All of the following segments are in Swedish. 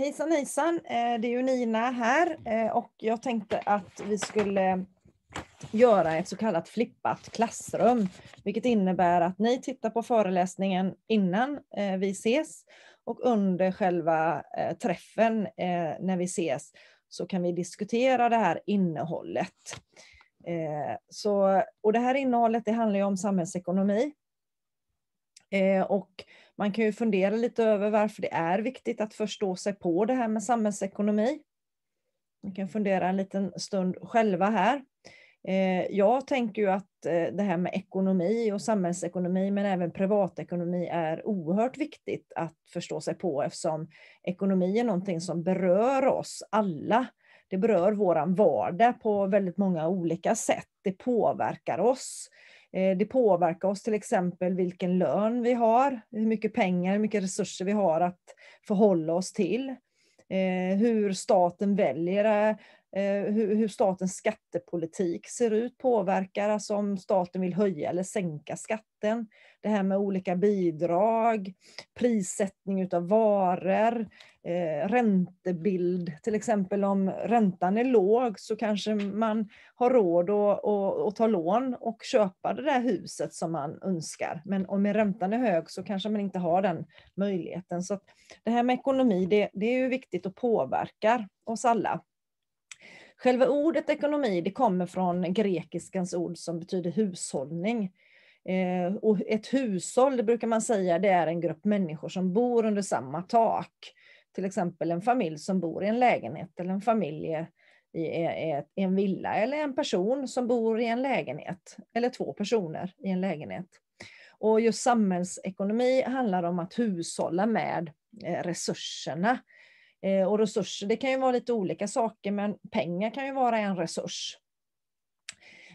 Hejsan hejsan, eh, det är ju Nina här eh, och jag tänkte att vi skulle göra ett så kallat flippat klassrum, vilket innebär att ni tittar på föreläsningen innan eh, vi ses och under själva träffen när vi ses så kan vi diskutera det här innehållet. Så, och det här innehållet det handlar ju om samhällsekonomi Eh, och man kan ju fundera lite över varför det är viktigt att förstå sig på det här med samhällsekonomi. Ni kan fundera en liten stund själva här. Eh, jag tänker ju att eh, det här med ekonomi och samhällsekonomi, men även privatekonomi, är oerhört viktigt att förstå sig på eftersom ekonomi är någonting som berör oss alla. Det berör vår vardag på väldigt många olika sätt. Det påverkar oss. Eh, det påverkar oss till exempel vilken lön vi har, hur mycket pengar, hur mycket resurser vi har att förhålla oss till. Eh, hur staten väljer eh, Eh, hur, statens skattepolitik ser ut, påverkar, alltså om staten vill höja eller sänka skatten. Det här med olika bidrag, prissättning av varor, eh, räntebild, till exempel om räntan är låg så kanske man har råd att, att, att ta lån och köpa det där huset som man önskar. Men om räntan är hög så kanske man inte har den möjligheten. Så det här med ekonomi, det, det är ju viktigt och påverkar oss alla. Själva ordet ekonomi det kommer från grekiskans ord som betyder hushållning. Eh, och ett hushåll, det brukar man säga, det är en grupp människor som bor under samma tak. Till exempel en familj som bor i en lägenhet eller en familj i en villa eller en person som bor i en lägenhet eller två personer i en lägenhet. Och just samhällsekonomi handlar om att hushålla med eh, resurserna Eh, och resurser, det kan ju vara lite olika saker, men pengar kan ju vara en resurs.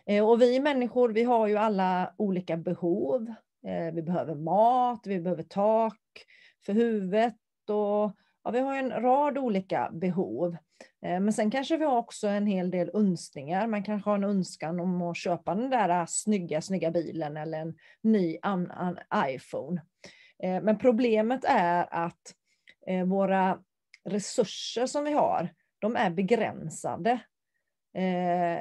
Eh, och vi människor, vi har ju alla olika behov. Eh, vi behöver mat, vi behöver tak för huvudet och ja, vi har en rad olika behov. Men sen kanske vi har också en hel del önskningar. Man kanske har en önskan om att köpa den där snygga, snygga bilen eller en ny iPhone. Men problemet är att våra resurser som vi har, de är begränsade. Eh,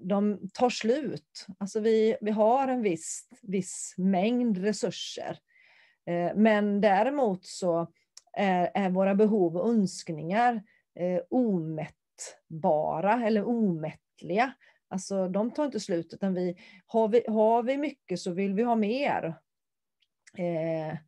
de tar slut. Alltså vi, vi har en viss, viss mängd resurser. Eh, men däremot så är, är våra behov och önskningar eh, omättbara eller omättliga. Alltså de tar inte slut, utan vi, har, vi, har vi mycket så vill vi ha mer. Eh,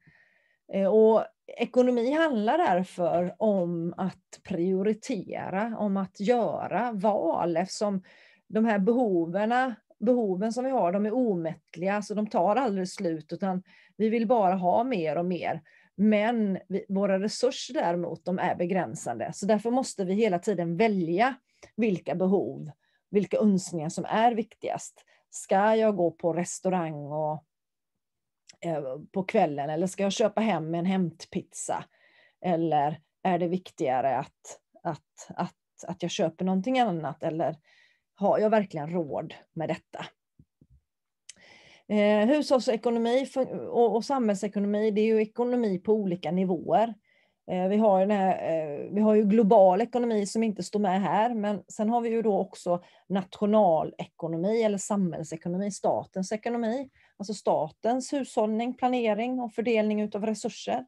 Eh, och ekonomi handlar därför om att prioritera, om att göra val eftersom de här behoven, behoven som vi har, de är omättliga, så de tar aldrig slut, utan vi vill bara ha mer och mer. Men våra resurser däremot, de är begränsande, så därför måste vi hela tiden välja vilka behov, vilka önskningar som är viktigast. Ska jag gå på restaurang och Eh, på kvällen eller ska jag köpa hem en hämtpizza? Eller är det viktigare att, att, att, att jag köper någonting annat eller har jag verkligen råd med detta? Eh, hushållsekonomi och, och samhällsekonomi, det är ju ekonomi på olika nivåer. Eh, vi, har den här, eh, vi har ju global ekonomi som inte står med här, men sen har vi ju då också nationalekonomi eller samhällsekonomi, statens ekonomi alltså statens hushållning, planering och fördelning utav resurser.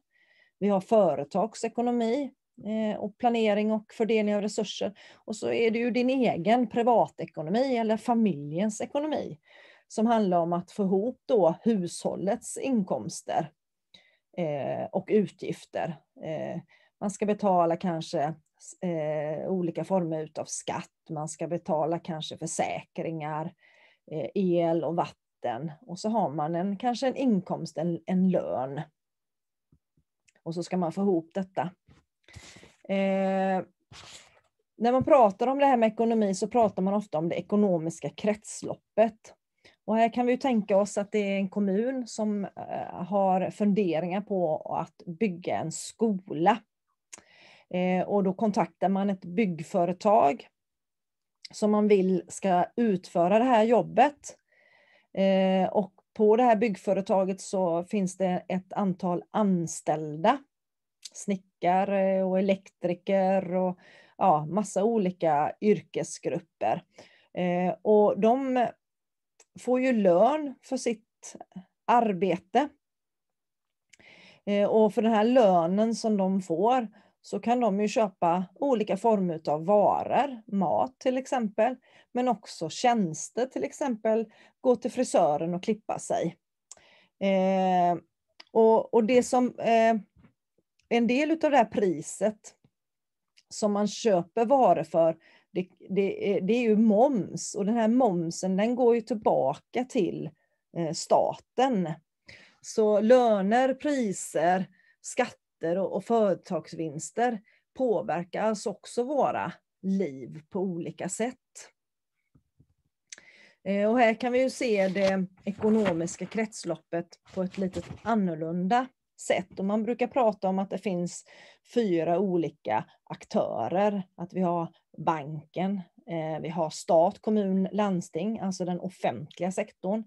Vi har företagsekonomi eh, och planering och fördelning av resurser. Och så är det ju din egen privatekonomi eller familjens ekonomi som handlar om att få ihop då hushållets inkomster eh, och utgifter. Eh, man ska betala kanske olika former utav skatt, man ska betala kanske försäkringar, el och vatten mitten och så har man en, kanske en inkomst, en, en lön. Och så ska man få ihop detta. Eh, när man pratar om det här med ekonomi så pratar man ofta om det ekonomiska kretsloppet. Och här kan vi tänka oss att det är en kommun som eh, har funderingar på att bygga en skola. Eh, och då kontaktar man ett byggföretag som man vill ska utföra det här jobbet. Eh, och på det här byggföretaget så finns det ett antal anställda. Snickare och elektriker och ja, massa olika yrkesgrupper. Eh, och de får ju lön för sitt arbete. Eh, och för den här lönen som de får så kan de ju köpa olika former av varor, mat till exempel, men också tjänster, till exempel gå till frisören och klippa sig. Eh, och, och, det som eh, en del av det här priset som man köper varor för, det, det, eh, det, är ju moms och den här momsen den går ju tillbaka till eh, staten. Så löner, priser, skatter vinster och, och företagsvinster påverkar alltså också våra liv på olika sätt. Eh, och här kan vi ju se det ekonomiska kretsloppet på ett lite annorlunda sätt. Och man brukar prata om att det finns fyra olika aktörer. Att vi har banken, eh, vi har stat, kommun, landsting, alltså den offentliga sektorn.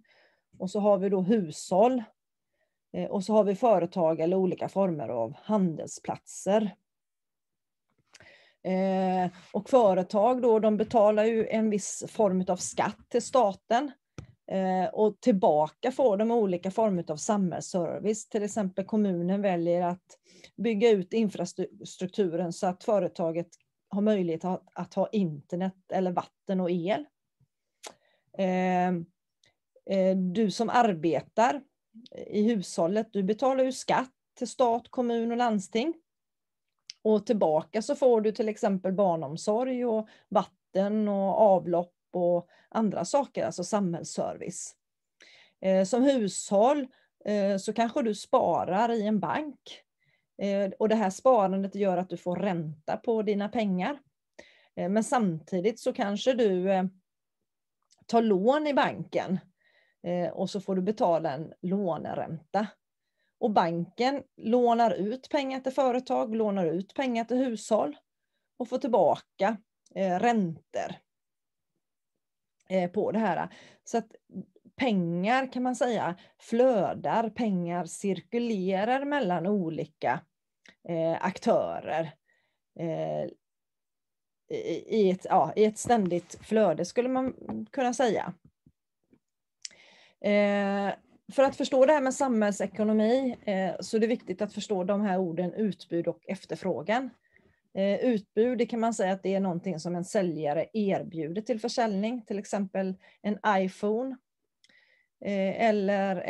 Och så har vi då hushåll Eh, och så har vi företag eller olika former av handelsplatser. Eh, och företag då, de betalar ju en viss form av skatt till staten. Eh, och tillbaka får de olika former av samhällsservice. Till exempel kommunen väljer att bygga ut infrastrukturen så att företaget har möjlighet att, att ha internet eller vatten och el. Du som arbetar i hushållet. Du betalar ju skatt till stat, kommun och landsting. Och tillbaka så får du till exempel barnomsorg och vatten och avlopp och andra saker, alltså samhällsservice. Eh, som hushåll eh, så kanske du sparar i en bank. Eh, och det här sparandet gör att du får ränta på dina pengar. Men samtidigt så kanske du tar lån i banken Eh, och så får du betala en låneränta. Och banken lånar ut pengar till företag, lånar ut pengar till hushåll och får tillbaka eh, räntor eh, på det här. Så att pengar kan man säga flödar, pengar cirkulerar mellan olika eh, aktörer. Eh, i, ett, ja, I ett ständigt flöde skulle man kunna säga. Eh, för att förstå det här med samhällsekonomi eh, så är det viktigt att förstå de här orden utbud och efterfrågan. Eh, utbud det kan man säga att det är någonting som en säljare erbjuder till försäljning, till exempel en iPhone eller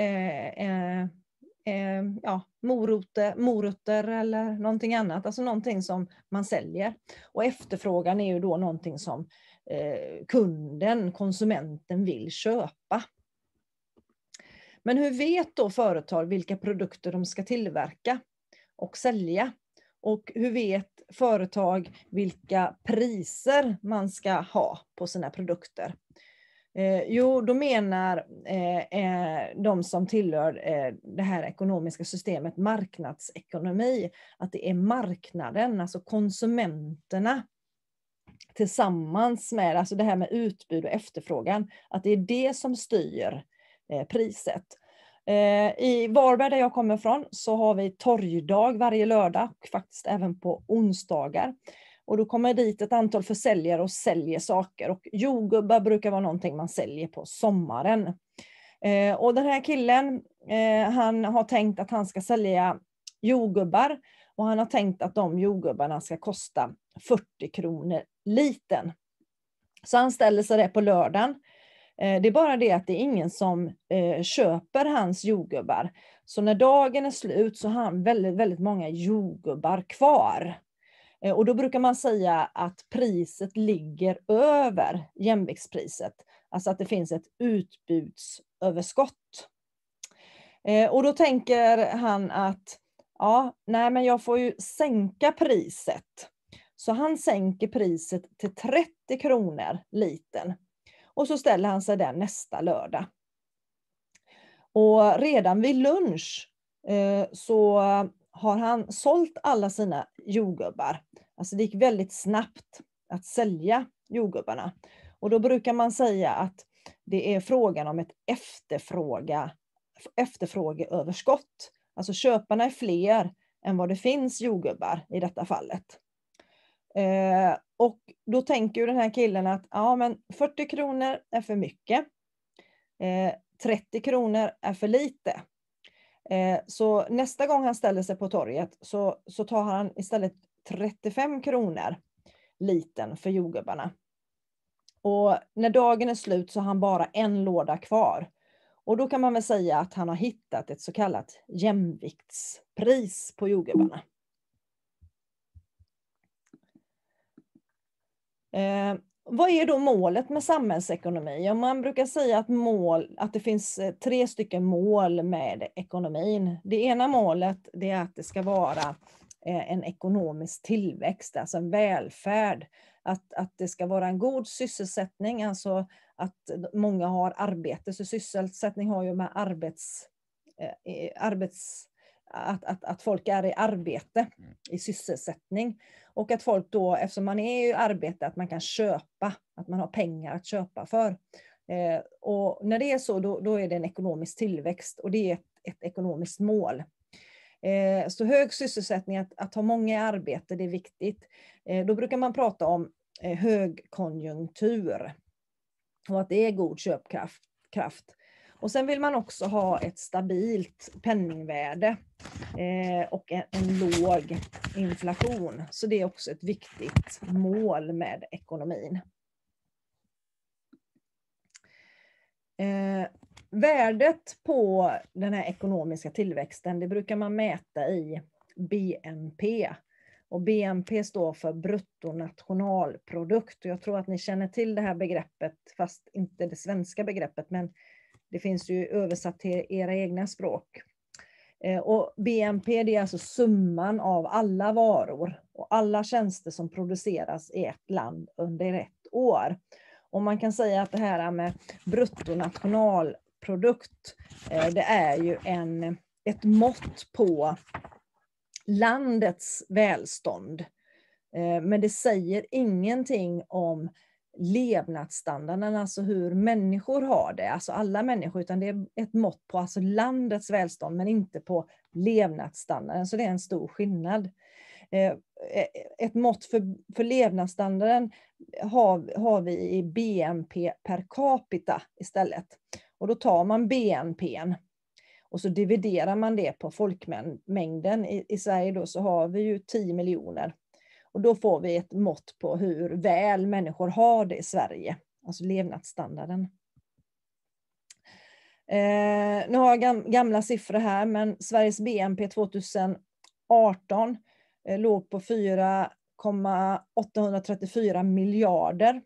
ja, moroter, morötter eller någonting annat, alltså någonting som man säljer. Och efterfrågan är ju då någonting som kunden, konsumenten, vill köpa. Men hur vet då företag vilka produkter de ska tillverka och sälja? Och hur vet företag vilka priser man ska ha på sina produkter? Eh, jo, då menar eh, eh, de som tillhör eh, det här ekonomiska systemet marknadsekonomi, att det är marknaden, alltså konsumenterna, tillsammans med alltså det här med utbud och efterfrågan, att det är det som styr Eh, priset. Eh, I Varberg där jag kommer ifrån så har vi torgdag varje lördag och faktiskt även på onsdagar. Och då kommer dit ett antal försäljare och säljer saker och jordgubbar brukar vara någonting man säljer på sommaren. Eh, och den här killen, han har tänkt att han ska sälja jordgubbar och han har tänkt att de jordgubbarna ska kosta 40 kronor liten. Så han ställer sig där på lördagen Eh, det är bara det att det är ingen som eh, köper hans jordgubbar. Så när dagen är slut så har han väldigt, väldigt många jordgubbar kvar. Eh, och då brukar man säga att priset ligger över jämviktspriset. Alltså att det finns ett utbudsöverskott. Och då tänker han att, ja, nej men jag får ju sänka priset. Så han sänker priset till 30 kronor litern och så ställer han sig där nästa lördag. Och redan vid lunch eh, så har han sålt alla sina jordgubbar. Alltså det gick väldigt snabbt att sälja jordgubbarna. Och då brukar man säga att det är frågan om ett efterfråga, efterfrågeöverskott. Alltså köparna är fler än vad det finns jordgubbar i detta fallet. Eh, och då tänker ju den här killen att ja, men 40 kronor är för mycket. Eh, 30 kronor är för lite. Eh, så nästa gång han ställer sig på torget så, så tar han istället 35 kronor liten för jordgubbarna. Och när dagen är slut så har han bara en låda kvar. Och då kan man väl säga att han har hittat ett så kallat jämviktspris på jordgubbarna. Eh, vad är då målet med samhällsekonomi? Ja, man brukar säga att, mål, att det finns eh, tre stycken mål med ekonomin. Det ena målet det är att det ska vara eh, en ekonomisk tillväxt, alltså en välfärd. Att, att det ska vara en god sysselsättning, alltså att många har arbete. Så sysselsättning har ju med arbets, eh, arbets att, att, att folk är i arbete, mm. i sysselsättning. Och att folk då, eftersom man är i arbete, att man kan köpa, att man har pengar att köpa för. Eh, och när det är så, då, då, är det en ekonomisk tillväxt och det är ett, ett ekonomiskt mål. Eh, så hög sysselsättning, att, att, ha många i arbete, det är viktigt. Eh, då brukar man prata om eh, högkonjunktur och att det är god köpkraft. Kraft. Och sen vill man också ha ett stabilt penningvärde eh, och en, låg inflation. Så det är också ett viktigt mål med ekonomin. Eh, värdet på den här ekonomiska tillväxten, det brukar man mäta i BNP. Och BNP står för bruttonationalprodukt. Och jag tror att ni känner till det här begreppet, fast inte det svenska begreppet, men det finns ju översatt till era egna språk. Eh, och BNP det är alltså summan av alla varor och alla tjänster som produceras i ett land under ett år. Och man kan säga att det här med bruttonationalprodukt, eh, det är ju en, ett mått på landets välstånd. Eh, men det säger ingenting om levnadsstandarden, alltså hur människor har det, alltså alla människor, utan det är ett mått på alltså landets välstånd, men inte på levnadsstandarden, så det är en stor skillnad. Eh, eh, ett mått för, för levnadsstandarden har, har vi i BNP per capita istället. Och då tar man BNP och så dividerar man det på folkmängden. I, i Sverige då så har vi ju 10 miljoner och då får vi ett mått på hur väl människor har det i Sverige, alltså levnadsstandarden. Eh, nu har jag gamla siffror här, men Sveriges BNP 2018 eh, låg på 4,834 miljarder.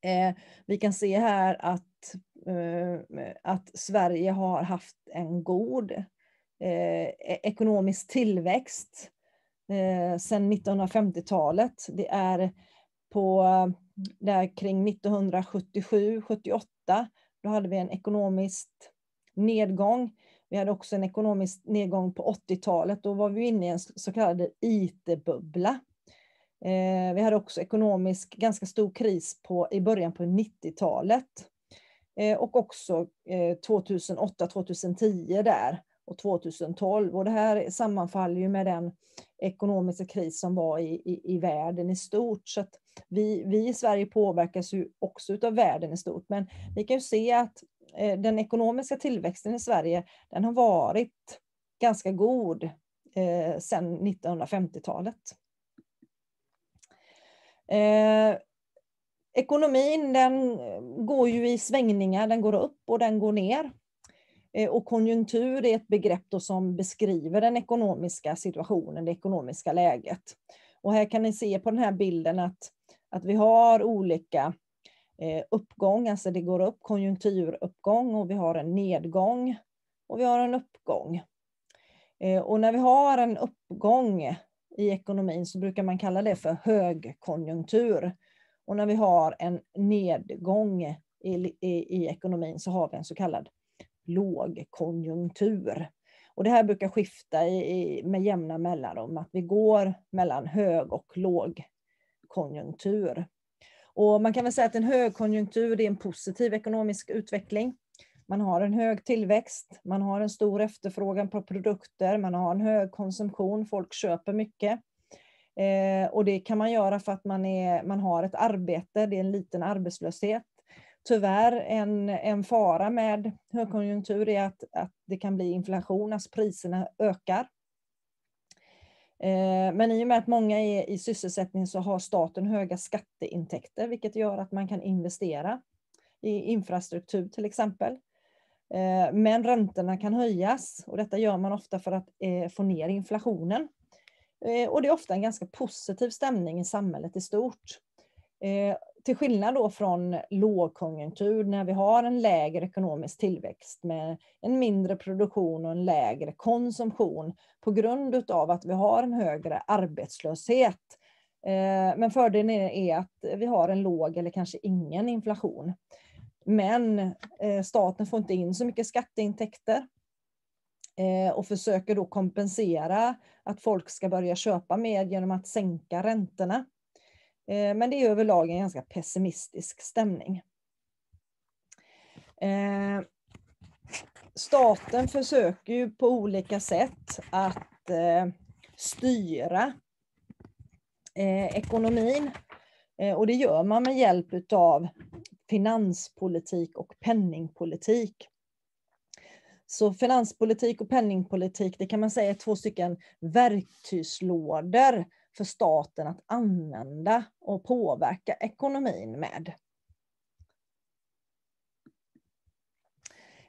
Eh, vi kan se här att eh, att Sverige har haft en god eh, e-, ekonomisk tillväxt eh, sedan 1950-talet. Det är på där kring 1977-78, då hade vi en ekonomisk nedgång. Vi hade också en ekonomisk nedgång på 80-talet. Då var vi inne i en så kallad IT-bubbla. Eh, vi hade också ekonomisk, ganska stor kris på, i början på 90-talet. Eh, och också eh, 2008-2010 där och 2012. Och det här sammanfaller ju med den ekonomiska kris som var i, i, i världen i stort. Så vi, vi i Sverige påverkas ju också av världen i stort. Men vi kan ju se att eh, den ekonomiska tillväxten i Sverige, den har varit ganska god eh, sedan 1950-talet. Eh, ekonomin den går ju i svängningar, den går upp och den går ner. Eh, och konjunktur är ett begrepp som beskriver den ekonomiska situationen, det ekonomiska läget. Och här kan ni se på den här bilden att, att vi har olika eh, uppgång, alltså det går upp konjunkturuppgång och vi har en nedgång och vi har en uppgång. Eh, och när vi har en uppgång i ekonomin så brukar man kalla det för högkonjunktur. Och när vi har en nedgång i, i, i ekonomin så har vi en så kallad lågkonjunktur. Och det här brukar skifta i, i, med jämna mellanrum, att vi går mellan hög och lågkonjunktur. Och man kan väl säga att en högkonjunktur är en positiv ekonomisk utveckling. Man har en hög tillväxt, man har en stor efterfrågan på produkter, man har en hög konsumtion, folk köper mycket. Eh, och det kan man göra för att man, är, man har ett arbete, det är en liten arbetslöshet tyvärr en, en fara med högkonjunktur är att, att det kan bli inflation, alltså priserna ökar. Eh, men i och med att många är i sysselsättning så har staten höga skatteintäkter, vilket gör att man kan investera i infrastruktur till exempel. Eh, men räntorna kan höjas och detta gör man ofta för att eh, få ner inflationen. Och det är ofta en ganska positiv stämning i samhället i stort till skillnad då från lågkonjunktur när vi har en lägre ekonomisk tillväxt med en mindre produktion och en lägre konsumtion på grund utav att vi har en högre arbetslöshet. Eh, men fördelen är att vi har en låg eller kanske ingen inflation. Men eh, staten får inte in så mycket skatteintäkter eh, och försöker då kompensera att folk ska börja köpa mer genom att sänka räntorna. Eh, men det är överlag en ganska pessimistisk stämning. Eh, staten försöker ju på olika sätt att eh, styra ekonomin. Och det gör man med hjälp av finanspolitik och penningpolitik. Så finanspolitik och penningpolitik, det kan man säga är två stycken verktygslådor för staten att använda och påverka ekonomin med.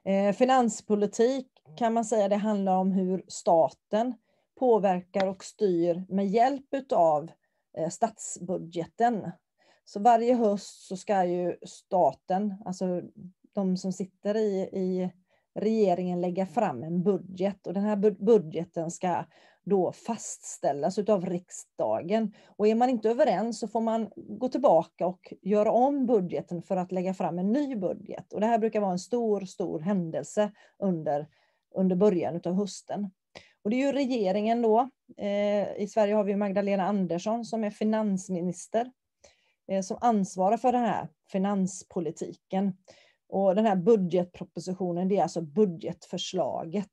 Eh, finanspolitik kan man säga det handlar om hur staten påverkar och styr med hjälp utav eh, statsbudgeten. Så varje höst så ska ju staten, alltså de som sitter i, i regeringen lägga fram en budget och den här budgeten ska då fastställas utav riksdagen. Och är man inte överens så får man gå tillbaka och göra om budgeten för att lägga fram en ny budget. Och det här brukar vara en stor, stor händelse under, under början utav hösten. Och det är ju regeringen då. Eh, I Sverige har vi Magdalena Andersson som är finansminister eh, som ansvarar för den här finanspolitiken. Och den här budgetpropositionen, det är alltså budgetförslaget.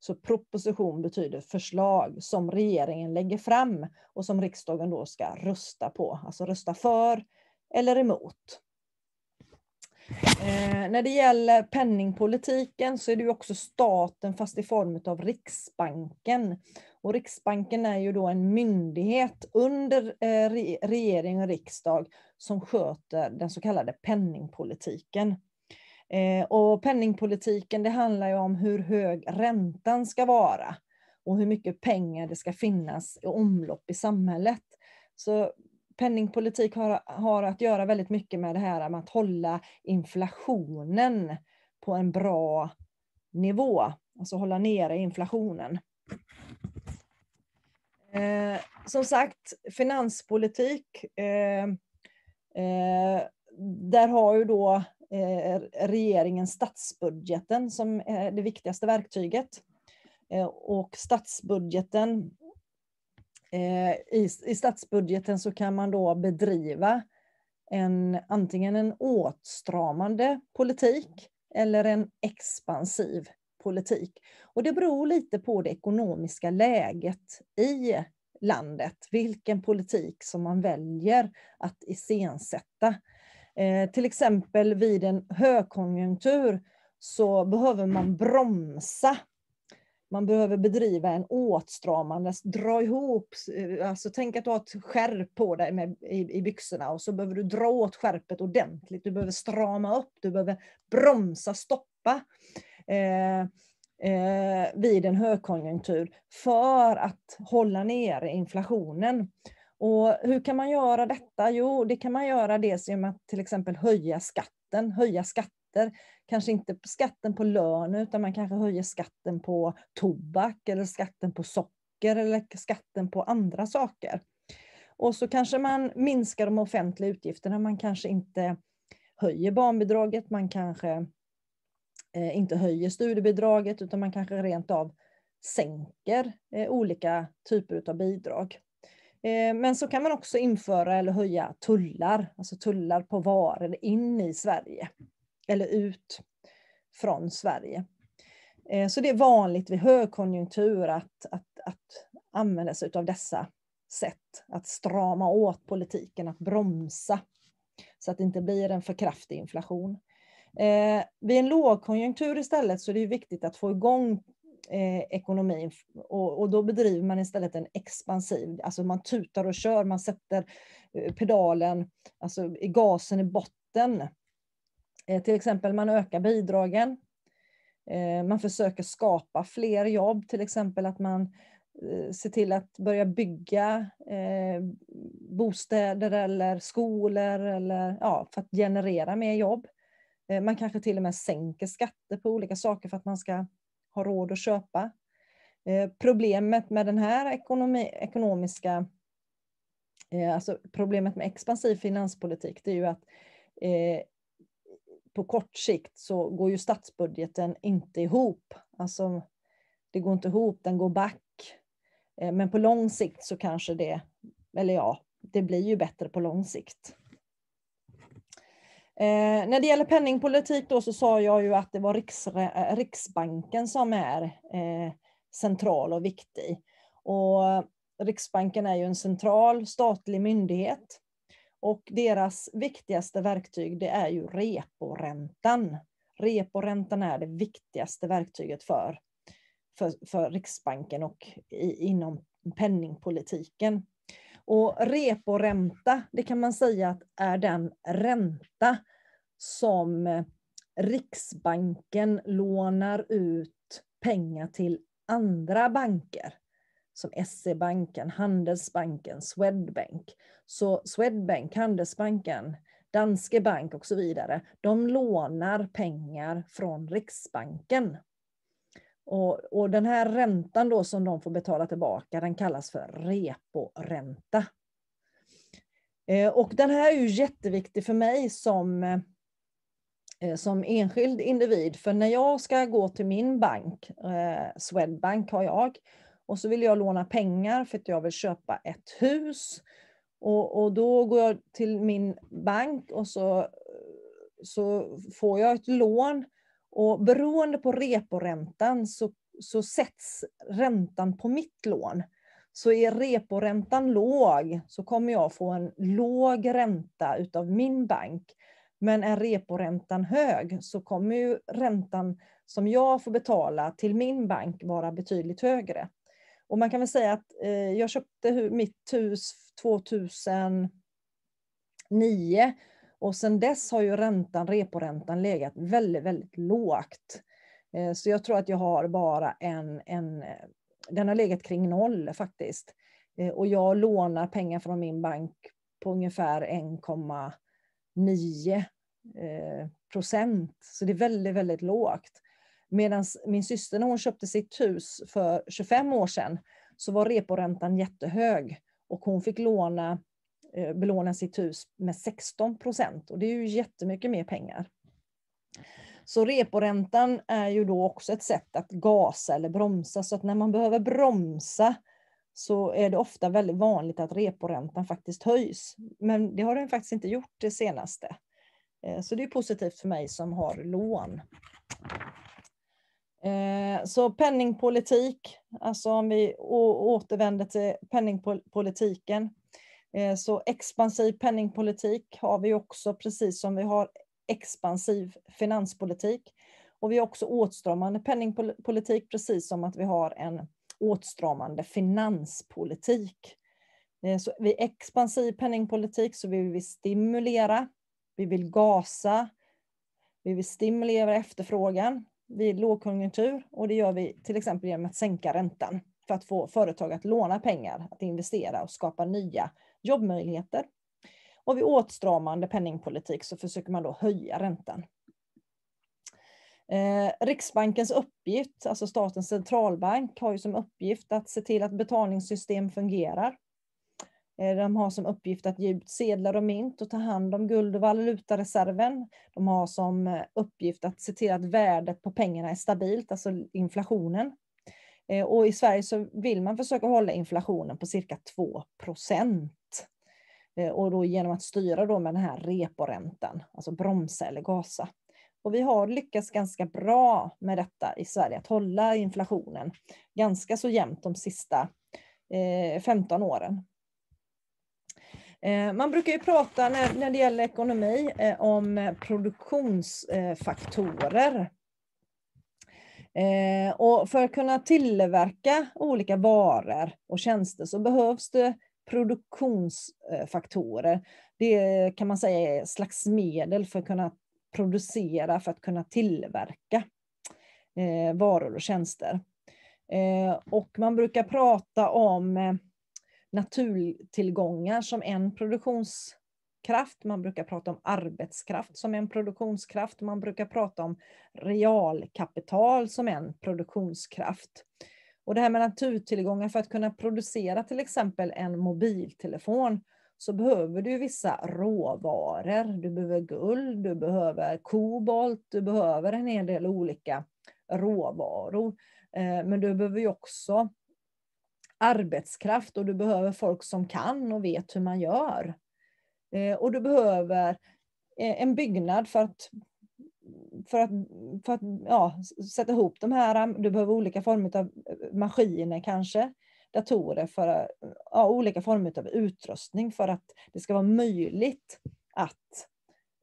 Så proposition betyder förslag som regeringen lägger fram och som riksdagen då ska rösta på, alltså rösta för eller emot. Eh, när det gäller penningpolitiken så är det också staten fast i form av Riksbanken. Och Riksbanken är ju då en myndighet under eh, regering och riksdag som sköter den så kallade penningpolitiken. Eh, och penningpolitiken, det handlar ju om hur hög räntan ska vara och hur mycket pengar det ska finnas i omlopp i samhället. Så penningpolitik har, har att göra väldigt mycket med det här med att hålla inflationen på en bra nivå, alltså hålla nere inflationen. Eh, som sagt, finanspolitik, eh, eh, där har ju då Eh, regeringen statsbudgeten som är eh, det viktigaste verktyget. Eh, och statsbudgeten, i, statsbudgeten så kan man då bedriva en, antingen en åtstramande politik eller en expansiv politik. Och det beror lite på det ekonomiska läget i landet, vilken politik som man väljer att iscensätta. Eh, till exempel vid en högkonjunktur så behöver man bromsa. Man behöver bedriva en åtstramande, dra ihop, eh, alltså tänk att du har ett skärp på dig med, i, i byxorna och så behöver du dra åt skärpet ordentligt. Du behöver strama upp, du behöver bromsa, stoppa. Eh, eh, vid en högkonjunktur för att hålla nere inflationen. Och hur kan man göra detta? Jo, det kan man göra dels genom att till exempel höja skatten, höja skatter. Kanske inte skatten på lön, utan man kanske höjer skatten på tobak eller skatten på socker eller skatten på andra saker. Och så kanske man minskar de offentliga utgifterna. Man kanske inte höjer barnbidraget, man kanske eh, inte höjer studiebidraget, utan man kanske rent av sänker eh, olika typer av bidrag. Eh, men så kan man också införa eller höja tullar, alltså tullar på varor in i Sverige eller ut från Sverige. Eh, så det är vanligt vid högkonjunktur att, att, att använda sig av dessa sätt att strama åt politiken, att bromsa så att det inte blir en för kraftig inflation. Eh, vid en lågkonjunktur istället så är det viktigt att få igång eh, ekonomin och, och, då bedriver man istället en expansiv, alltså man tutar och kör, man sätter eh, pedalen, alltså gasen i botten. Eh, till exempel man ökar bidragen, eh, man försöker skapa fler jobb, till exempel att man eh, se till att börja bygga eh, bostäder eller skolor eller, ja, för att generera mer jobb. Eh, man kanske till och med sänker skatter på olika saker för att man ska har råd att köpa. Eh, problemet med den här ekonomi, ekonomiska, eh, alltså problemet med expansiv finanspolitik, det är ju att eh, på kort sikt så går ju statsbudgeten inte ihop. Alltså, det går inte ihop, den går back. Men på lång sikt så kanske det, eller ja, det blir ju bättre på lång sikt. Eh, när det gäller penningpolitik då så sa jag ju att det var Riks, eh, Riksbanken som är eh, central och viktig. Och Riksbanken är ju en central statlig myndighet och deras viktigaste verktyg det är ju reporäntan. Reporäntan är det viktigaste verktyget för, för, för Riksbanken och i, inom penningpolitiken. Och reporänta, det kan man säga att är den ränta som eh, Riksbanken lånar ut pengar till andra banker som SE-banken, Handelsbanken, Swedbank. Så Swedbank, Handelsbanken, Danske Bank och så vidare, de lånar pengar från Riksbanken. Och, och, den här räntan då som de får betala tillbaka, den kallas för reporänta. Eh, och den här är ju jätteviktig för mig som, eh, som enskild individ, för när jag ska gå till min bank, eh, Swedbank har jag, och så vill jag låna pengar för att jag vill köpa ett hus. Och, och då går jag till min bank och så, så får jag ett lån och beroende på reporäntan så, så sätts räntan på mitt lån. Så är reporäntan låg så kommer jag få en låg ränta utav min bank. Men är reporäntan hög så kommer ju räntan som jag får betala till min bank vara betydligt högre. Och man kan väl säga att eh, jag köpte mitt hus 2009 och sedan dess har ju räntan, reporäntan legat väldigt, väldigt lågt. Eh, så jag tror att jag har bara en, en eh, den har legat kring noll faktiskt. Eh, och jag lånar pengar från min bank på ungefär 1,9 procent. Så det är väldigt, väldigt lågt. Medan min syster när hon köpte sitt hus för 25 år sedan så var reporäntan jättehög och hon fick låna Eh, belåna sitt hus med 16 procent och det är ju jättemycket mer pengar. Så reporäntan är ju då också ett sätt att gasa eller bromsa så att när man behöver bromsa så är det ofta väldigt vanligt att reporäntan faktiskt höjs. Men det har den faktiskt inte gjort det senaste. Eh, så det är positivt för mig som har lån. Eh, så penningpolitik, alltså om vi återvänder till penningpolitiken, Eh, så expansiv penningpolitik har vi också, precis som vi har expansiv finanspolitik. Och vi har också åtstramande penningpolitik, precis som att vi har en åtstramande finanspolitik. Eh, så vid expansiv penningpolitik så vill vi stimulera, vi vill gasa, vi vill stimulera efterfrågan vid lågkonjunktur och det gör vi till exempel genom att sänka räntan för att få företag att låna pengar, att investera och skapa nya jobbmöjligheter. Och vid åtstramande penningpolitik så försöker man då höja räntan. Eh, Riksbankens uppgift, alltså statens centralbank, har ju som uppgift att se till att betalningssystem fungerar. Eh, de har som uppgift att ge ut sedlar och mynt och ta hand om guld och valutareserven. De har som eh, uppgift att se till att värdet på pengarna är stabilt, alltså inflationen. och i Sverige så vill man försöka hålla inflationen på cirka 2 procent. Eh, och då genom att styra då med den här reporäntan, alltså bromsa eller gasa. Och vi har lyckats ganska bra med detta i Sverige, att hålla inflationen ganska så jämnt de sista 15 eh, åren. Eh, man brukar ju prata när, det gäller ekonomi om produktionsfaktorer. Och för att kunna tillverka olika varor och tjänster så behövs det produktionsfaktorer. Det kan man säga är slags medel för att kunna producera, för att kunna tillverka eh, varor och tjänster. Eh, och man brukar prata om eh, naturtillgångar som en produktionskraft. Man brukar prata om arbetskraft som en produktionskraft. Man brukar prata om realkapital som en produktionskraft. Och det här med naturtillgångar, för att kunna producera till exempel en mobiltelefon, så behöver du vissa råvaror. Du behöver guld, du behöver kobolt, du behöver en hel del olika råvaror. Eh, men du behöver ju också arbetskraft och du behöver folk som kan och vet hur man gör. Eh, och du behöver eh, en byggnad för att för att, för att ja, sätta ihop de här, du behöver olika former av eh, maskiner kanske, datorer, för, ja, olika former av utrustning för att det ska vara möjligt att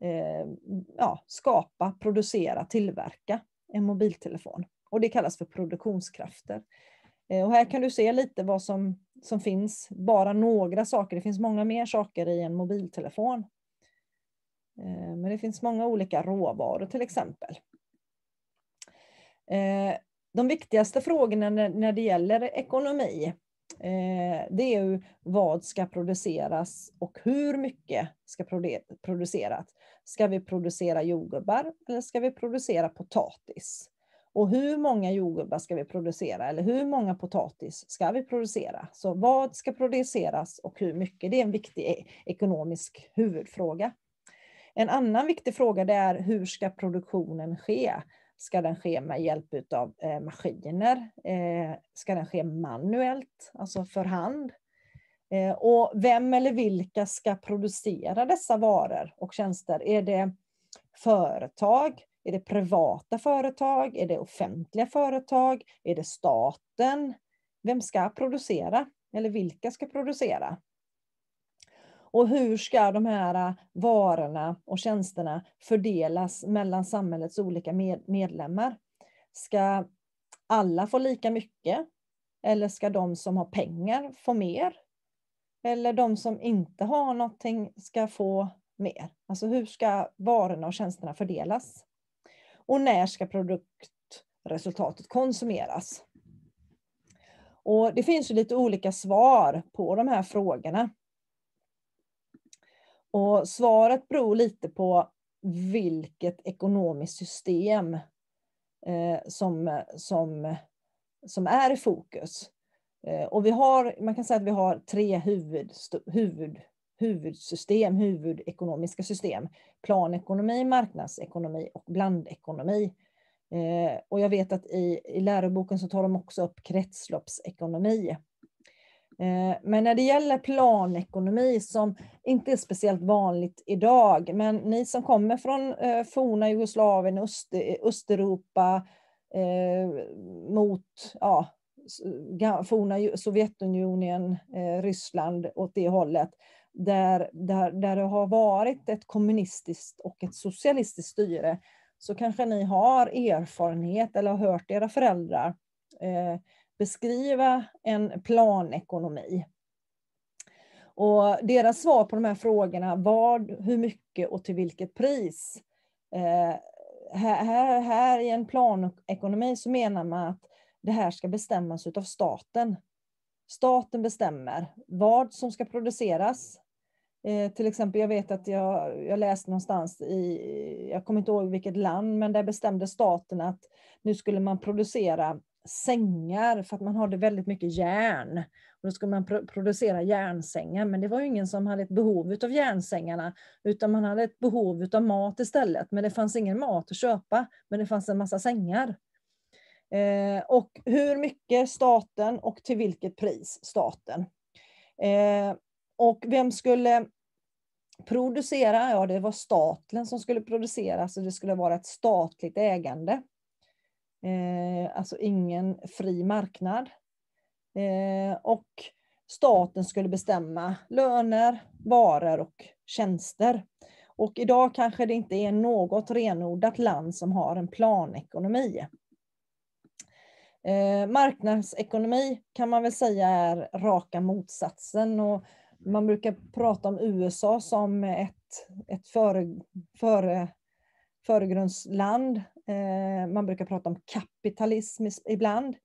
eh, ja, skapa, producera, tillverka en mobiltelefon. Och det kallas för produktionskrafter. Eh, och här kan du se lite vad som, som finns, bara några saker. Det finns många mer saker i en mobiltelefon. Eh, men det finns många olika råvaror till exempel. Eh, de viktigaste frågorna när det gäller ekonomi, eh, det är ju vad ska produceras och hur mycket ska produceras. Ska vi producera jordgubbar eller ska vi producera potatis? Och hur många jordgubbar ska vi producera eller hur många potatis ska vi producera? Så vad ska produceras och hur mycket? Det är en viktig e-, ekonomisk huvudfråga. En annan viktig fråga det är hur ska produktionen ske? Ska den ske med hjälp av eh, maskiner? Eh, ska den ske manuellt, alltså för hand? Eh, och vem eller vilka ska producera dessa varor och tjänster? Är det företag? Är det privata företag? Är det offentliga företag? Är det staten? Vem ska producera? Eller vilka ska producera? Och hur ska de här äh, varorna och tjänsterna fördelas mellan samhällets olika med medlemmar? Ska alla få lika mycket? Eller ska de som har pengar få mer? Eller de som inte har någonting ska få mer? Alltså hur ska varorna och tjänsterna fördelas? Och när ska produktresultatet konsumeras? Och det finns ju lite olika svar på de här frågorna. Och svaret beror lite på vilket ekonomiskt system eh, som, som, som är i fokus. Eh, och vi har, man kan säga att vi har tre huvud, huvud, huvudsystem, huvudekonomiska system. Planekonomi, marknadsekonomi och blandekonomi. Eh, och jag vet att i, i läroboken så tar de också upp kretsloppsekonomi. Eh, men när det gäller planekonomi som inte är speciellt vanligt idag, men ni som kommer från eh, forna Jugoslavien, Östeuropa, eh, mot ja, forna Sovjetunionen, Ryssland, åt det hållet, där, där, där det har varit ett kommunistiskt och ett socialistiskt styre, så kanske ni har erfarenhet eller har hört era föräldrar beskriva en planekonomi. Och deras svar på de här frågorna, vad, hur mycket och till vilket pris? Eh, här, här, i en planekonomi så menar man att det här ska bestämmas utav staten. Staten bestämmer vad som ska produceras. Eh, till exempel, jag vet att jag, jag läste någonstans i, jag kommer inte ihåg vilket land, men där bestämde staten att nu skulle man producera sängar för att man hade väldigt mycket järn. Och då skulle man pro producera järnsängar, men det var ju ingen som hade ett behov av järnsängarna, utan man hade ett behov av mat istället. Men det fanns ingen mat att köpa, men det fanns en massa sängar. Eh, och hur mycket staten och till vilket pris staten. Eh, och vem skulle producera? Ja, det var staten som skulle producera, så det skulle vara ett statligt ägande. Eh, alltså ingen fri marknad. Eh, och staten skulle bestämma löner, varor och tjänster. Och idag kanske det inte är något renodlat land som har en planekonomi. Eh, marknadsekonomi kan man väl säga är raka motsatsen. Och man brukar prata om USA som ett, ett före, före förgrundsland. Eh, man brukar prata om kapitalism ibland.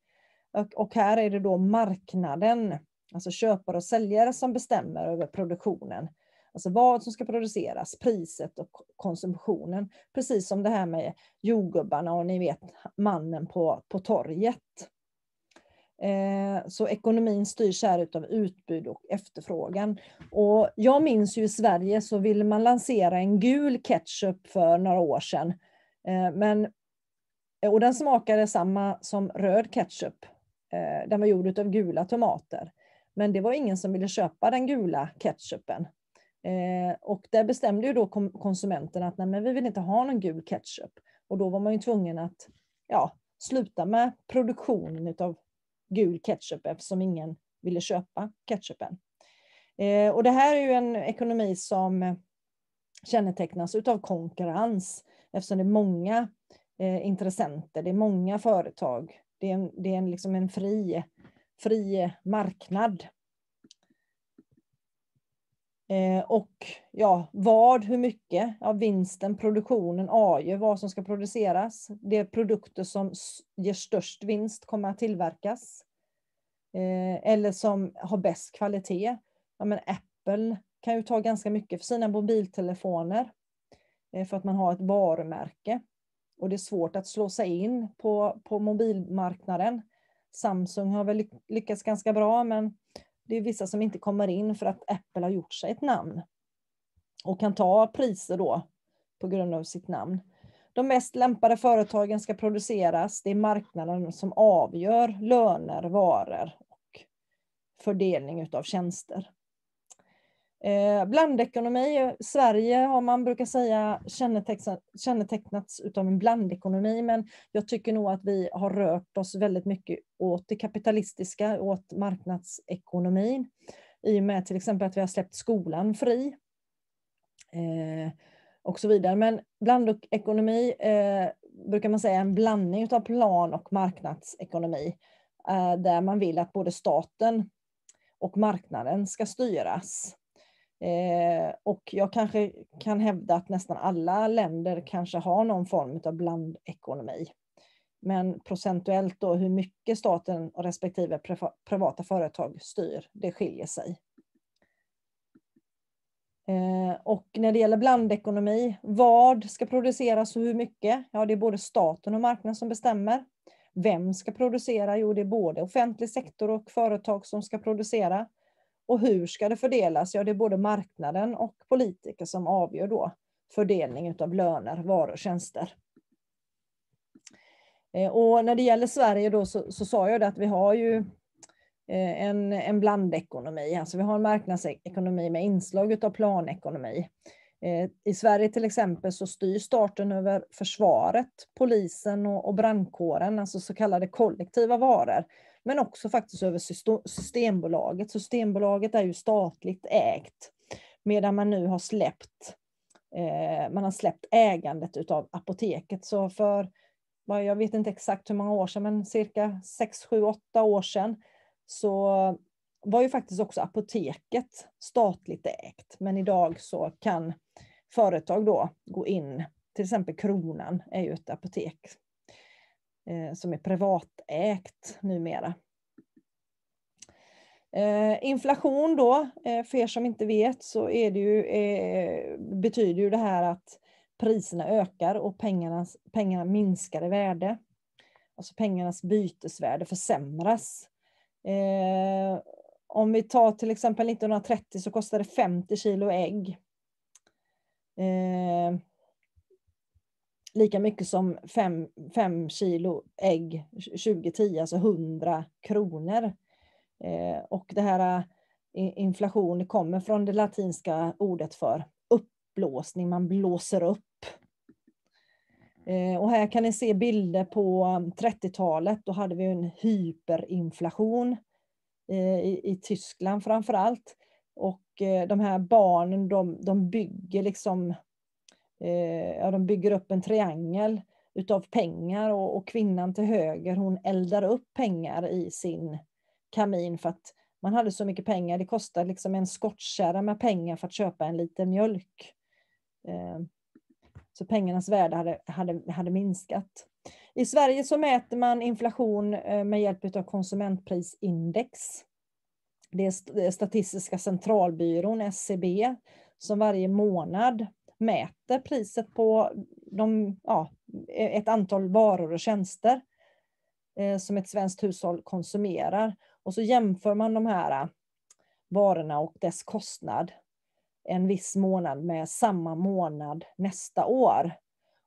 Och här är det då marknaden, alltså köpare och säljare som bestämmer över produktionen. Alltså vad som ska produceras, priset och konsumtionen. Precis som det här med jordgubbarna och ni vet mannen på, på torget. Eh, så ekonomin styrs här utav utbud och efterfrågan. Och jag minns ju i Sverige så ville man lansera en gul ketchup för några år sedan. Eh, men, eh, och den smakade samma som röd ketchup. Den var gjord utav gula tomater. Men det var ingen som ville köpa den gula ketchupen. Och där bestämde ju då konsumenterna att nej, men vi vill inte ha någon gul ketchup. Och då var man ju tvungen att ja, sluta med produktionen utav gul ketchup eftersom ingen ville köpa ketchupen. Eh, och det här är ju en ekonomi som kännetecknas av konkurrens eftersom det är många eh, intressenter, det är många företag. Det är, en, det är en, liksom en fri, fri marknad. Eh, och ja, vad, hur mycket, av vinsten, produktionen, AJ, vad som ska produceras. Det är produkter som ger störst vinst kommer att tillverkas. Eh, eller som har bäst kvalitet. Ja, men Apple kan ju ta ganska mycket för sina mobiltelefoner. Eh, för att man har ett varumärke. Och det är svårt att slå sig in på, på mobilmarknaden. Samsung har väl lyckats ganska bra, men det är vissa som inte kommer in för att Apple har gjort sig ett namn och kan ta priser då på grund av sitt namn. De mest lämpade företagen ska produceras. Det är marknaden som avgör löner, varor och fördelning utav tjänster. Eh, blandekonomi, Sverige har man brukar säga kännetecknat, kännetecknats utav en blandekonomi, men jag tycker nog att vi har rört oss väldigt mycket åt det kapitalistiska, åt marknadsekonomin, i och med till exempel att vi har släppt skolan fri. Eh, och så vidare. Men blandekonomi eh, brukar man säga en blandning utav plan och marknadsekonomi, eh, där man vill att både staten och marknaden ska styras. Eh, och jag kanske kan hävda att nästan alla länder kanske har någon form av blandekonomi. Men procentuellt då hur mycket staten och respektive privata företag styr, det skiljer sig. Eh, och när det gäller blandekonomi, vad ska produceras och hur mycket? Ja, det är både staten och marknaden som bestämmer. Vem ska producera? Jo, det är både offentlig sektor och företag som ska producera. Och hur ska det fördelas? Ja, det är både marknaden och politiker som avgör då fördelning av löner, varor och tjänster. Eh, och när det gäller Sverige då så, så sa jag att vi har ju eh, en, en blandekonomi, alltså vi har en marknadsekonomi med inslag av planekonomi. Eh, I Sverige till exempel så styr staten över försvaret, polisen och, och brandkåren, alltså så kallade kollektiva varor men också faktiskt över Systembolaget. Systembolaget är ju statligt ägt, medan man nu har släppt, eh, man har släppt ägandet utav apoteket. Så för, jag vet inte exakt hur många år sedan, men cirka 6, 7, 8 år sedan, så var ju faktiskt också apoteket statligt ägt, men idag så kan företag då gå in, till exempel Kronan är ju ett apotek Eh, som är privatägt numera. Eh, inflation då, eh, för er som inte vet, så är det ju, betyder ju det här att priserna ökar och pengarna, pengarna minskar i värde. Alltså pengarnas bytesvärde försämras. Eh, om vi tar till exempel 1930 så kostade 50 kilo ägg. Eh, lika mycket som 5 kilo ägg 2010, alltså 100 kronor. Eh, och det här eh, inflation kommer från det latinska ordet för uppblåsning, man blåser upp. Eh, och här kan ni se bilder på 30-talet, eh, då hade vi en hyperinflation eh, i, i Tyskland framför allt. Och eh, de här barnen, de, de bygger liksom eh, ja, de bygger upp en triangel utav pengar och, och, kvinnan till höger hon eldar upp pengar i sin kamin för att man hade så mycket pengar. Det kostade liksom en skottkärra med pengar för att köpa en liter mjölk. Eh, så pengarnas värde hade, hade, hade minskat. I Sverige så mäter man inflation eh, med hjälp av konsumentprisindex. Det är Statistiska centralbyrån, SCB, e som varje månad mäter priset på de, ja, ett antal varor och tjänster eh, som ett svenskt hushåll konsumerar. Och så jämför man de här eh, varorna och dess kostnad en viss månad med samma månad nästa år.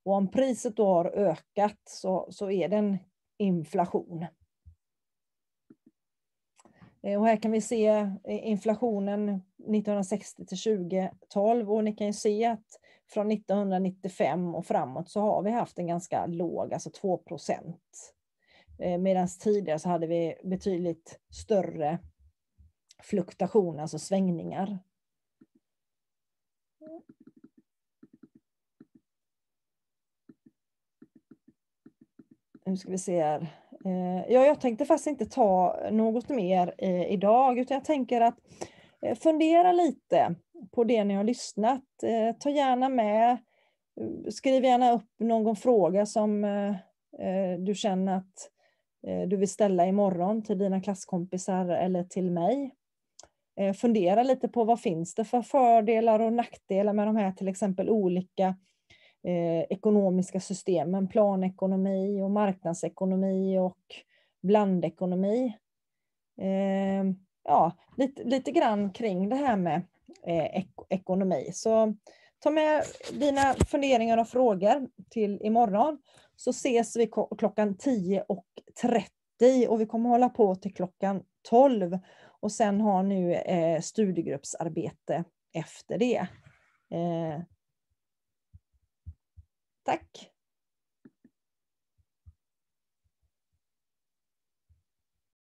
Och om priset då har ökat så, så är det en inflation. Eh, och här kan vi se inflationen 1960 till 2012 och ni kan ju se att från 1995 och framåt så har vi haft en ganska låg, alltså 2 procent. Eh, Medan tidigare så hade vi betydligt större fluktuationer, alltså svängningar. Nu ska vi se här. Eh, ja, jag tänkte faktiskt inte ta något mer eh, idag, utan jag tänker att fundera lite på det ni har lyssnat. Eh, ta gärna med, eh, skriv gärna upp någon fråga som eh, du känner att du vill ställa imorgon till dina klasskompisar eller till mig. Fundera lite på vad finns det för fördelar och nackdelar med de här till exempel olika ekonomiska systemen, planekonomi och marknadsekonomi och blandekonomi. Ja, lite, lite grann kring det här med Eh, ek ekonomi. Så ta med dina funderingar och frågor till imorgon. Så ses vi klockan 10.30 och vi kommer hålla på till klockan 12. Och sen har nu eh, studiegruppsarbete efter det. Eh, tack!